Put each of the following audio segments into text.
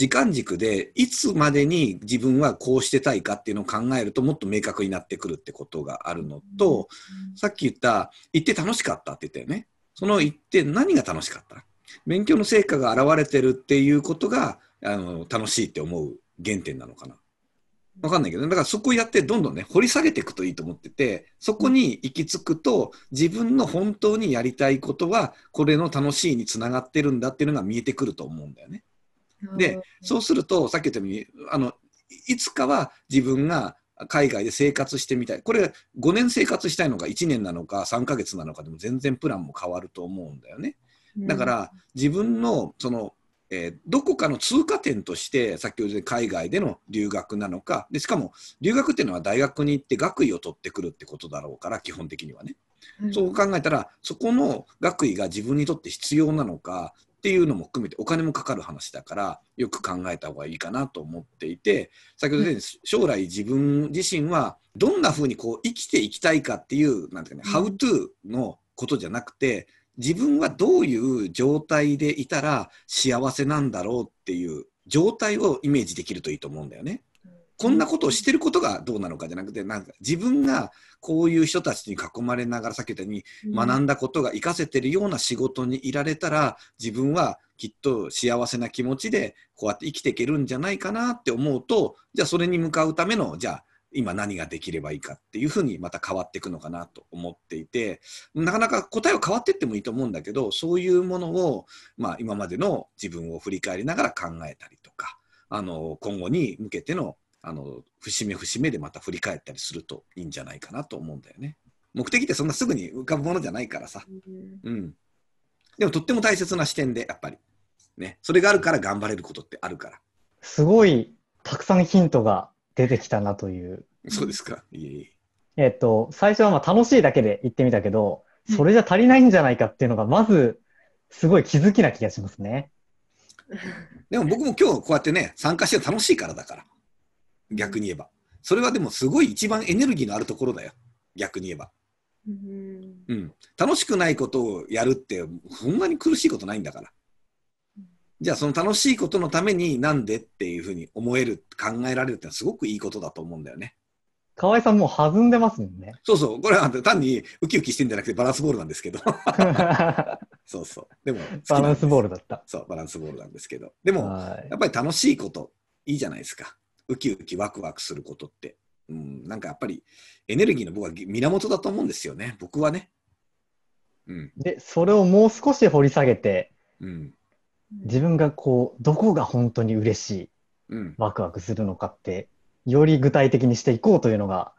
時間軸でいつまでに自分はこうしてたいかっていうのを考えるともっと明確になってくるってことがあるのと、うん、さっき言った行って楽しかったって言ったよねその行って何が楽しかった勉強の成果が現れてるっていうことがあの楽しいって思う原点なのかなわかんないけど、だからそこやってどんどんね、掘り下げていくといいと思ってて、そこに行き着くと、自分の本当にやりたいことは、これの楽しいにつながってるんだっていうのが見えてくると思うんだよね。でそうするとさっき言ったようにあのいつかは自分が海外で生活してみたいこれ5年生活したいのか1年なのか3ヶ月なのかでも全然プランも変わると思うんだよね。だから自分のその、えー、どこかの通過点として先ほど言海外での留学なのかでしかも留学っていうのは大学に行って学位を取ってくるってことだろうから基本的にはね。そう考えたらそこの学位が自分にとって必要なのかっていうのも含めてお金もかかる話だからよく考えた方がいいかなと思っていて先ほど将来自分自身はどんなふうにこう生きていきたいかっていうなんていうかね、ハウトゥーのことじゃなくて自分はどういう状態でいたら幸せなんだろうっていう状態をイメージできるといいと思うんだよね。こんなことをしてることがどうなのかじゃなくて、なんか自分がこういう人たちに囲まれながら、さっき言ったように学んだことが活かせてるような仕事にいられたら、自分はきっと幸せな気持ちでこうやって生きていけるんじゃないかなって思うと、じゃあそれに向かうための、じゃあ今何ができればいいかっていうふうにまた変わっていくのかなと思っていてなかなか答えは変わっていってもいいと思うんだけどそういうものを、まあ、今までの自分を振り返りながら考えたりとかあの今後に向けてのあの節目節目でまた振り返ったりするといいんじゃないかなと思うんだよね。目的ってそんなすぐに浮かぶものじゃないからさ。うん、でもとっても大切な視点でやっぱり、ね、それがあるから頑張れることってあるから。すごいたくさんヒントが出てきたなという。そうですか。いえいえ。えっと、最初はまあ楽しいだけで言ってみたけど、それじゃ足りないんじゃないかっていうのが、まず、すごい気づきな気がしますね。でも僕も今日こうやってね、参加して楽しいからだから。逆に言えば。それはでもすごい一番エネルギーのあるところだよ。逆に言えば。うん、うん、楽しくないことをやるってそんなに苦しいことないんだから。じゃあその楽しいことのためになんでっていうふうに思える、考えられるってすごくいいことだと思うんだよね。河合さんもう弾んでますもんね。そうそう。これは単にウキウキしてんじゃなくてバランスボールなんですけど。そうそう。でもバランスボールだった。そう、バランスボールなんですけど。でも、やっぱり楽しいこと、いいじゃないですか。ウキウキワクワクすることって、うん、なんかやっぱりエネルギーの僕は源だと思うんですよね、僕はね。うん、で、それをもう少し掘り下げて、うん、自分がこう、どこが本当に嬉しい、うん、ワクワクするのかって、より具体的にしていこうというのが、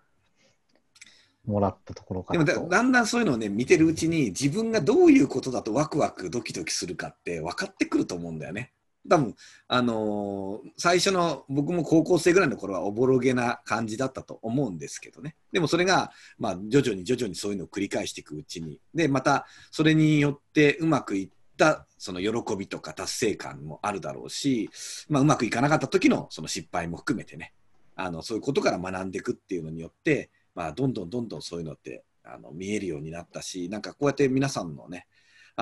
もらったところかなでもだんだんそういうのをね見てるうちに自分がどういうことだとワクワクドキドキするかって分かってくると思うんだよね。多分あのー、最初の僕も高校生ぐらいの頃はおぼろげな感じだったと思うんですけどねでもそれが、まあ、徐々に徐々にそういうのを繰り返していくうちにでまたそれによってうまくいったその喜びとか達成感もあるだろうし、まあ、うまくいかなかった時のその失敗も含めてねあのそういうことから学んでいくっていうのによって、まあ、どんどんどんどんそういうのってあの見えるようになったしなんかこうやって皆さんのね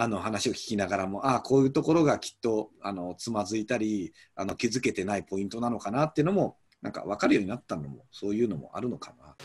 あの話を聞きながらもああこういうところがきっとあのつまずいたりあの気づけてないポイントなのかなっていうのもなんか分かるようになったのもそういうのもあるのかな。